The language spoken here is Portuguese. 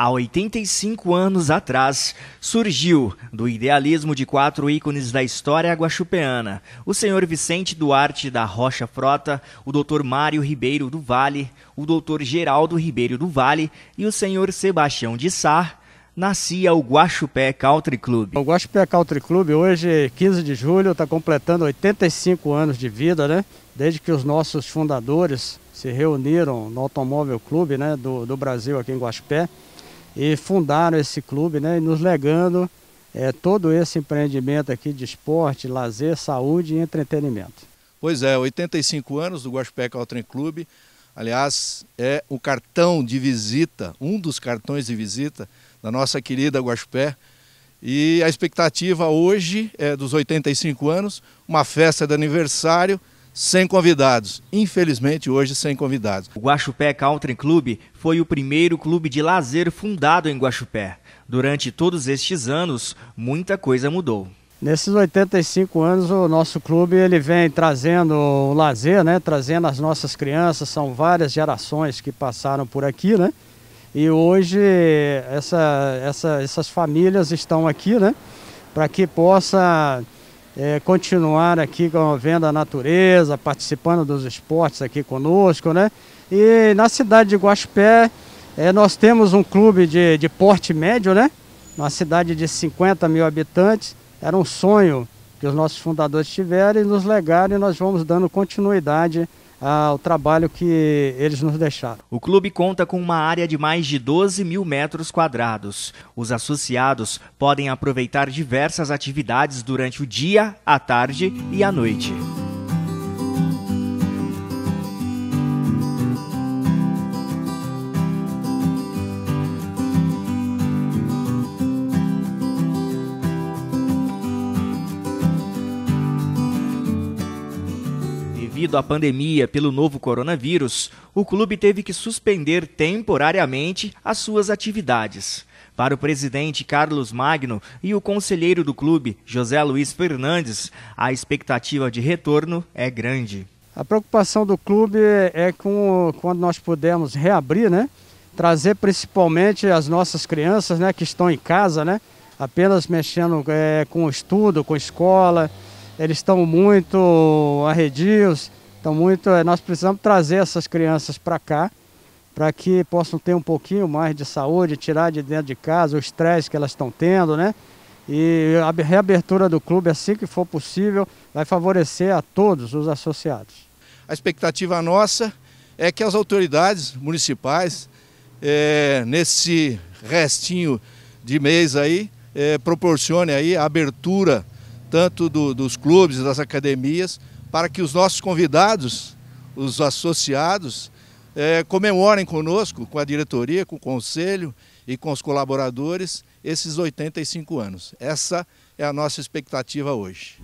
Há 85 anos atrás, surgiu, do idealismo de quatro ícones da história guaxupeana, o senhor Vicente Duarte da Rocha Frota, o doutor Mário Ribeiro do Vale, o doutor Geraldo Ribeiro do Vale e o senhor Sebastião de Sá, nascia o Guaxupé Country Club. O Guaxupé Country Club, hoje, 15 de julho, está completando 85 anos de vida, né? Desde que os nossos fundadores se reuniram no Automóvel Clube né, do, do Brasil aqui em Guaxupé e fundaram esse clube, né, nos legando é, todo esse empreendimento aqui de esporte, lazer, saúde e entretenimento. Pois é, 85 anos do Guaxupé Caltrim Clube, aliás, é o cartão de visita, um dos cartões de visita da nossa querida Guaxupé, e a expectativa hoje é dos 85 anos, uma festa de aniversário, sem convidados. Infelizmente, hoje, sem convidados. O Guaxupé Country Club foi o primeiro clube de lazer fundado em Guaxupé. Durante todos estes anos, muita coisa mudou. Nesses 85 anos, o nosso clube ele vem trazendo o lazer, né? trazendo as nossas crianças, são várias gerações que passaram por aqui, né? E hoje essa, essa, essas famílias estão aqui, né? Para que possa é, continuar aqui vendo a natureza, participando dos esportes aqui conosco, né? E na cidade de Guaxpé, é, nós temos um clube de, de porte médio, né? Uma cidade de 50 mil habitantes. Era um sonho que os nossos fundadores tiveram e nos legaram e nós vamos dando continuidade ao trabalho que eles nos deixaram. O clube conta com uma área de mais de 12 mil metros quadrados. Os associados podem aproveitar diversas atividades durante o dia, a tarde e a noite. devido à pandemia pelo novo coronavírus, o clube teve que suspender temporariamente as suas atividades. Para o presidente Carlos Magno e o conselheiro do clube, José Luiz Fernandes, a expectativa de retorno é grande. A preocupação do clube é, é com quando nós pudermos reabrir, né? Trazer principalmente as nossas crianças, né, que estão em casa, né? Apenas mexendo é, com o estudo, com a escola, eles estão muito arredios, estão muito. Eh, nós precisamos trazer essas crianças para cá para que possam ter um pouquinho mais de saúde, tirar de dentro de casa o estresse que elas estão tendo, né? E a reabertura do clube, assim que for possível, vai favorecer a todos os associados. A expectativa nossa é que as autoridades municipais, é, nesse restinho de mês aí, é, proporcione aí a abertura tanto do, dos clubes, das academias, para que os nossos convidados, os associados, é, comemorem conosco, com a diretoria, com o conselho e com os colaboradores, esses 85 anos. Essa é a nossa expectativa hoje.